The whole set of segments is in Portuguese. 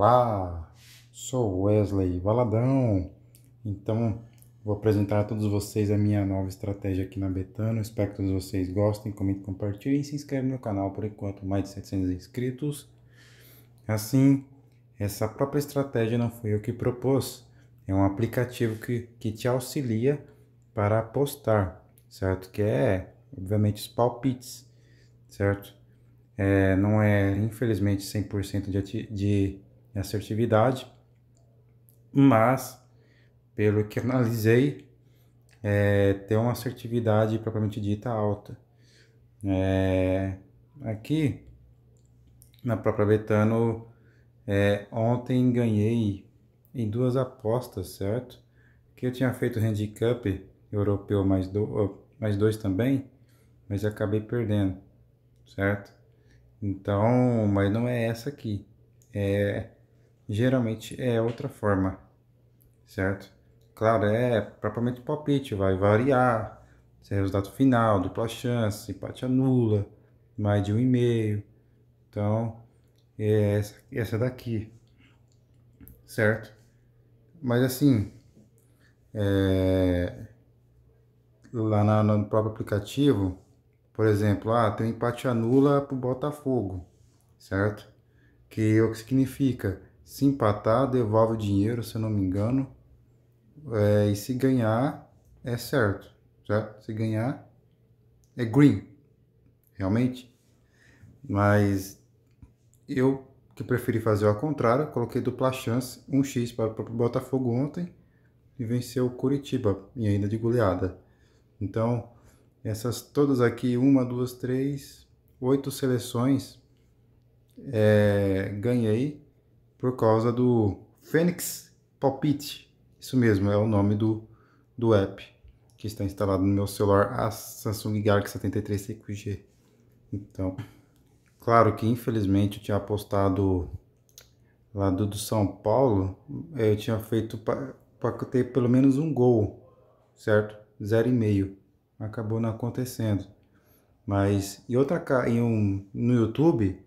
Olá, sou Wesley Valadão. Então, vou apresentar a todos vocês a minha nova estratégia aqui na Betano. Espero que todos vocês gostem, comentem, compartilhem e se inscrevam no canal. Por enquanto, mais de 700 inscritos. Assim, essa própria estratégia não foi eu que propus. É um aplicativo que, que te auxilia para apostar, certo? Que é, obviamente, os palpites, certo? É, não é, infelizmente, 100% de, de assertividade, mas, pelo que analisei, é, ter uma assertividade propriamente dita alta. É, aqui, na própria Betano, é, ontem ganhei em duas apostas, certo? Que eu tinha feito handicap europeu mais, do, mais dois também, mas acabei perdendo, certo? Então, mas não é essa aqui. É geralmente é outra forma, certo? Claro, é propriamente palpite, vai variar, se é resultado final, dupla chance, empate anula, mais de um e meio. Então, é essa, essa daqui, certo? Mas assim, é, lá na, no próprio aplicativo, por exemplo, ah, tem um empate anula para o Botafogo, certo? Que é o que significa? Se empatar, devolve o dinheiro, se eu não me engano. É, e se ganhar, é certo, certo? Se ganhar, é green, realmente. Mas eu que preferi fazer o contrário, coloquei dupla chance, 1x para o Botafogo ontem e venceu o Curitiba, e ainda de goleada. Então, essas todas aqui, uma, duas, três, oito seleções, é, ganhei por causa do Fênix Palpite. Isso mesmo, é o nome do, do app que está instalado no meu celular, a Samsung Galaxy 73 5G. Então, claro que infelizmente eu tinha apostado lá do, do São Paulo, eh, eu tinha feito para ter pelo menos um gol, certo? 0,5. Acabou não acontecendo. Mas, e outra, em um, no YouTube,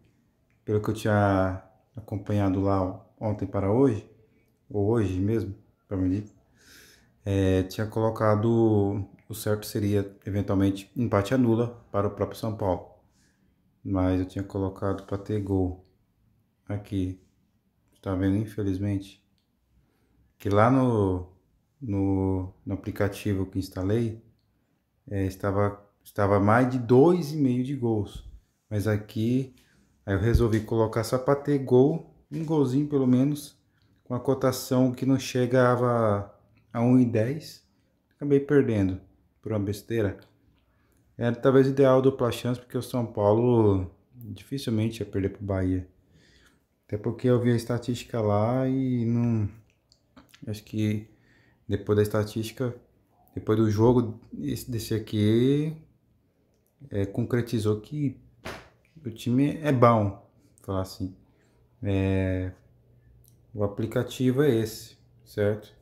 pelo que eu tinha acompanhado lá ontem para hoje, ou hoje mesmo, para mim, é, tinha colocado o certo seria eventualmente empate anula para o próprio São Paulo. Mas eu tinha colocado para ter gol aqui. Está vendo, infelizmente, que lá no, no, no aplicativo que instalei é, estava, estava mais de 2,5 de gols. Mas aqui Aí eu resolvi colocar ter Gol, um golzinho pelo menos, com a cotação que não chegava a 1,10. Acabei perdendo por uma besteira. Era é, talvez ideal dupla chance, porque o São Paulo dificilmente ia perder para o Bahia. Até porque eu vi a estatística lá e não. Acho que depois da estatística, depois do jogo, esse desse aqui é, concretizou que o time é bom, falar assim. É, o aplicativo é esse, certo?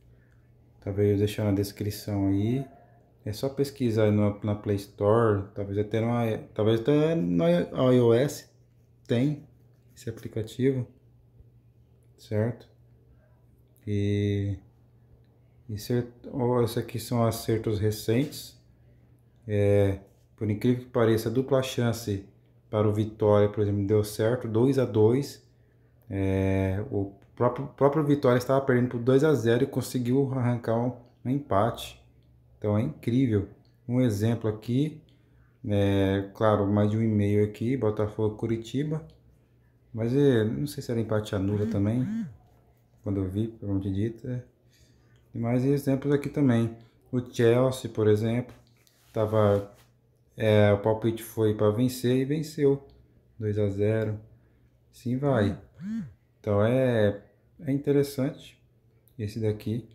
Talvez eu deixar na descrição aí. É só pesquisar no, na Play Store, talvez até no, talvez até no iOS tem esse aplicativo, certo? E isso aqui são acertos recentes. É, por incrível que pareça, a dupla chance para o Vitória, por exemplo, deu certo, 2 a 2 é, O próprio, próprio Vitória estava perdendo por 2 a 0 e conseguiu arrancar um, um empate. Então é incrível. Um exemplo aqui, é, claro, mais de um e-mail aqui, Botafogo Curitiba. Mas é, não sei se era empate anula uhum. também, quando eu vi, provavelmente dita. É. E mais exemplos aqui também. O Chelsea, por exemplo, estava é, o palpite foi para vencer e venceu. 2 a 0 Sim vai. Então é, é interessante esse daqui.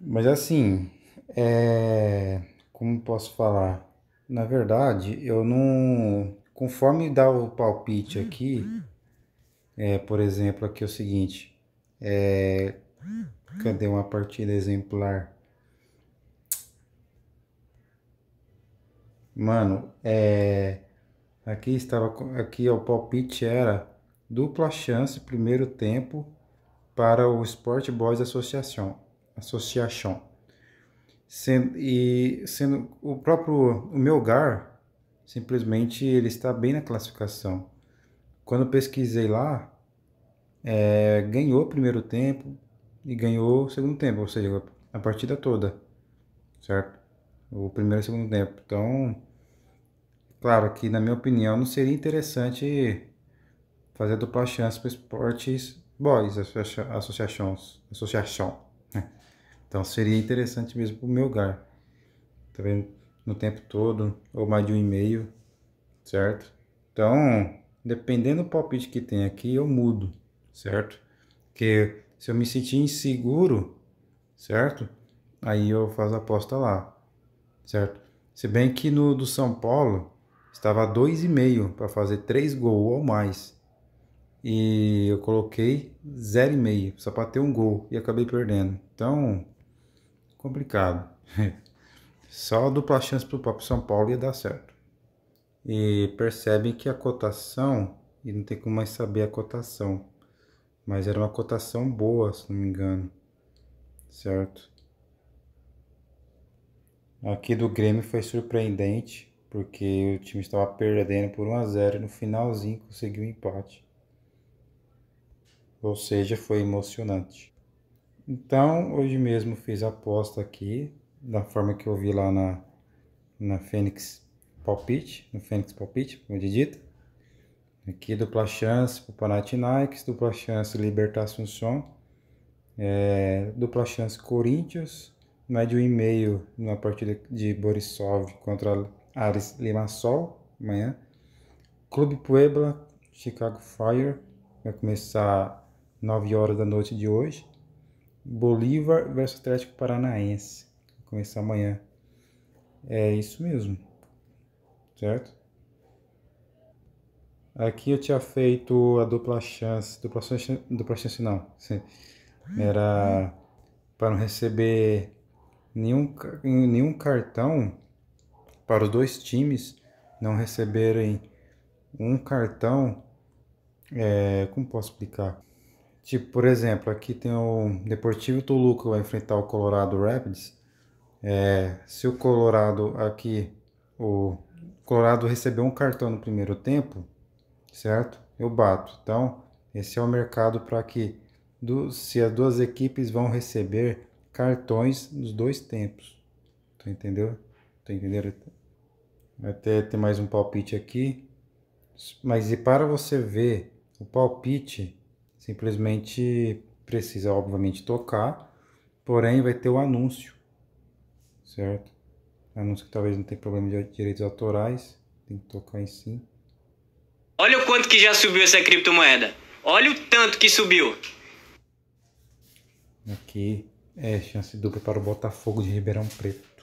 Mas assim, é, como posso falar? Na verdade, eu não. Conforme dá o palpite aqui, é, por exemplo, aqui é o seguinte. É, cadê uma partida exemplar? Mano, é... Aqui estava... Aqui, o palpite era dupla chance, primeiro tempo, para o Sport Boys Association. Association. Sendo, e sendo o próprio o meu lugar, simplesmente ele está bem na classificação. Quando pesquisei lá, é, ganhou o primeiro tempo e ganhou o segundo tempo, ou seja, a partida toda, certo? O primeiro e o segundo tempo. Então, Claro que, na minha opinião, não seria interessante fazer dupla chance para esportes boys, associações, associação. Né? Então seria interessante mesmo para o meu lugar. Tá vendo? No tempo todo, ou mais de um e meio, certo? Então, dependendo do palpite que tem aqui, eu mudo, certo? Porque se eu me sentir inseguro, certo? Aí eu faço a aposta lá, certo? Se bem que no do São Paulo, estava a 2,5 para fazer 3 gols ou mais. E eu coloquei 0,5 só para ter um gol e acabei perdendo. Então, complicado. só a dupla chance para o próprio São Paulo ia dar certo. E percebem que a cotação, e não tem como mais saber a cotação, mas era uma cotação boa, se não me engano. Certo? Aqui do Grêmio foi surpreendente porque o time estava perdendo por 1 a 0 e no finalzinho conseguiu um empate. Ou seja, foi emocionante. Então, hoje mesmo fiz a aposta aqui, da forma que eu vi lá na, na Fênix Palpite, no Fênix Palpite, como dito. Aqui, dupla chance para o Panathinaikos, dupla chance Libertar Assunção, é, dupla chance Corinthians, médio e meio na partida de Borisov contra Ares Limassol, amanhã. Clube Puebla, Chicago Fire, vai começar 9 horas da noite de hoje. Bolívar versus Atlético Paranaense, vai começar amanhã. É isso mesmo, certo? Aqui eu tinha feito a dupla chance, dupla chance, dupla chance não, sim. Era para não receber nenhum, nenhum cartão para os dois times não receberem um cartão. É, como posso explicar? Tipo, por exemplo, aqui tem o Deportivo Toluca vai enfrentar o Colorado Rapids. É, se o Colorado aqui, o Colorado recebeu um cartão no primeiro tempo, certo? Eu bato. Então, esse é o mercado para que do, se as duas equipes vão receber cartões nos dois tempos. Tu tá entendeu? Tá entendendo? Até ter mais um palpite aqui. Mas e para você ver o palpite, simplesmente precisa, obviamente, tocar. Porém, vai ter o anúncio, certo? Anúncio que talvez não tenha problema de direitos autorais. Tem que tocar em sim. Olha o quanto que já subiu essa criptomoeda. Olha o tanto que subiu. Aqui é chance dupla para o Botafogo de Ribeirão Preto.